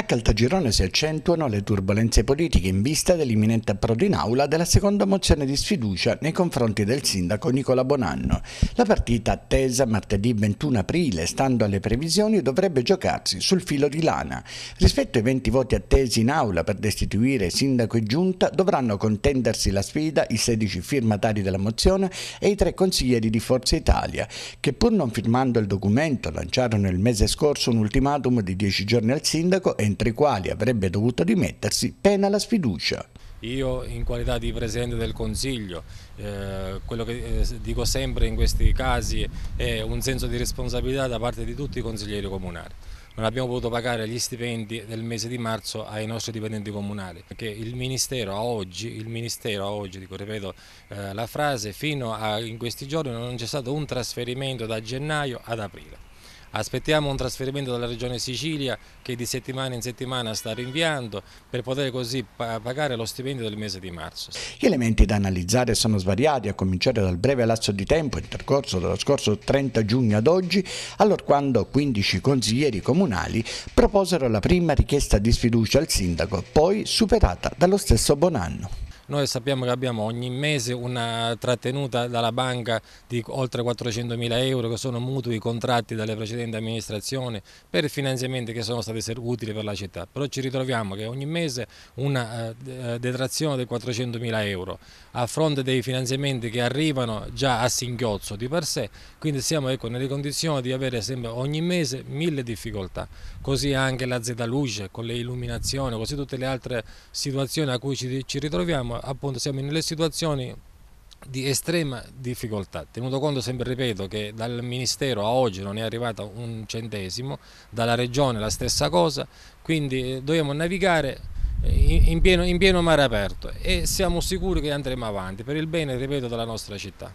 A Caltagirone si accentuano le turbulenze politiche in vista dell'imminente approdo in aula della seconda mozione di sfiducia nei confronti del sindaco Nicola Bonanno. La partita attesa martedì 21 aprile, stando alle previsioni, dovrebbe giocarsi sul filo di lana. Rispetto ai 20 voti attesi in aula per destituire sindaco e giunta, dovranno contendersi la sfida i 16 firmatari della mozione e i tre consiglieri di Forza Italia, che pur non firmando il documento lanciarono il mese scorso un ultimatum di 10 giorni al sindaco e entro i quali avrebbe dovuto dimettersi, pena la sfiducia. Io in qualità di Presidente del Consiglio, eh, quello che eh, dico sempre in questi casi è un senso di responsabilità da parte di tutti i consiglieri comunali. Non abbiamo potuto pagare gli stipendi del mese di marzo ai nostri dipendenti comunali, perché il Ministero a oggi, il Ministero a oggi dico, ripeto eh, la frase, fino a in questi giorni non c'è stato un trasferimento da gennaio ad aprile. Aspettiamo un trasferimento dalla Regione Sicilia che di settimana in settimana sta rinviando per poter così pagare lo stipendio del mese di marzo. Gli elementi da analizzare sono svariati a cominciare dal breve lasso di tempo intercorso dallo scorso 30 giugno ad oggi quando 15 consiglieri comunali proposero la prima richiesta di sfiducia al sindaco poi superata dallo stesso Bonanno. Noi sappiamo che abbiamo ogni mese una trattenuta dalla banca di oltre 400 mila euro che sono mutui contratti dalle precedenti amministrazioni per finanziamenti che sono stati utili per la città, però ci ritroviamo che ogni mese una eh, detrazione di 400 mila euro a fronte dei finanziamenti che arrivano già a singhiozzo di per sé, quindi siamo ecco, nelle condizioni di avere sempre ogni mese mille difficoltà, così anche la Z luce con le illuminazioni, così tutte le altre situazioni a cui ci ritroviamo appunto siamo nelle situazioni di estrema difficoltà, tenuto conto sempre, ripeto, che dal Ministero a oggi non è arrivato un centesimo, dalla Regione la stessa cosa, quindi eh, dobbiamo navigare eh, in pieno, in pieno mare aperto e siamo sicuri che andremo avanti per il bene, ripeto, della nostra città.